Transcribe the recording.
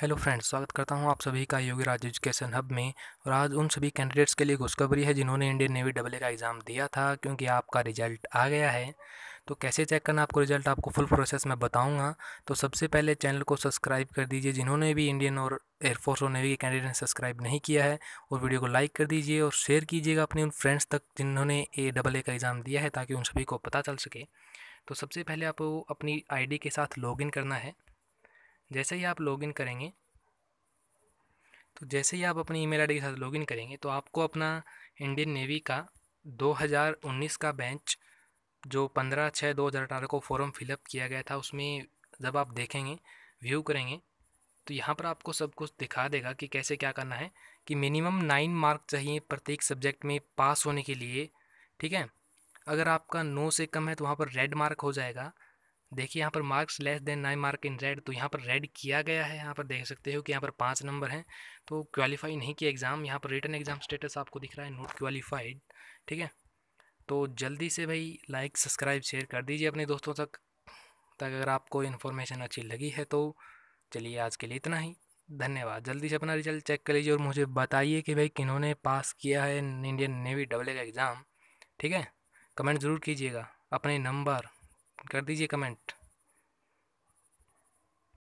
hello friends स्वागत करता हूं आप सभी का योगी राज एजुकेशन हब में और आज उन सभी कैंडिडेट्स के लिए खुशखबरी है जिन्होंने इंडियन नेवी डबल ए का एग्ज़ाम दिया था क्योंकि आपका रिजल्ट आ गया है तो कैसे चेक करना आपको रिजल्ट आपको फुल प्रोसेस में बताऊंगा तो सबसे पहले चैनल को सब्सक्राइब कर दीजिए जिन्होंने भी इंडियन और एयरफोर्स और नेवी के कैंडिडेट ने सब्सक्राइब नहीं किया है और वीडियो को लाइक कर दीजिए और शेयर कीजिएगा अपने उन फ्रेंड्स तक जिन्होंने ए डबल ए का एग्ज़ाम दिया है ताकि उन सभी को पता चल सके तो सबसे पहले आपको अपनी आई के साथ लॉग करना है जैसे ही आप लॉगिन करेंगे तो जैसे ही आप अपनी ईमेल आईडी के साथ लॉगिन करेंगे तो आपको अपना इंडियन नेवी का 2019 का बेंच जो 15 छः 2018 को फॉर्म फिलअप किया गया था उसमें जब आप देखेंगे व्यू करेंगे तो यहाँ पर आपको सब कुछ दिखा देगा कि कैसे क्या करना है कि मिनिमम नाइन मार्क चाहिए प्रत्येक सब्जेक्ट में पास होने के लिए ठीक है अगर आपका नौ से कम है तो वहाँ पर रेड मार्क हो जाएगा देखिए यहाँ पर marks less than nine mark in red तो यहाँ पर रेड किया गया है यहाँ पर देख सकते हो कि यहाँ पर पाँच नंबर हैं तो क्वालिफाई नहीं किया एग्ज़ाम यहाँ पर रिटर्न एग्ज़ाम स्टेटस आपको दिख रहा है नोट क्वालिफाइड ठीक है तो जल्दी से भाई लाइक सब्सक्राइब शेयर कर दीजिए अपने दोस्तों तक तक अगर आपको इन्फॉर्मेशन अच्छी लगी है तो चलिए आज के लिए इतना ही धन्यवाद जल्दी से अपना रिजल्ट चेक कर लीजिए और मुझे बताइए कि भाई किन्होंने पास किया है इंडियन नेवी डबल का एग्ज़ाम ठीक है कमेंट ज़रूर कीजिएगा अपने नंबर कर दीजिए कमेंट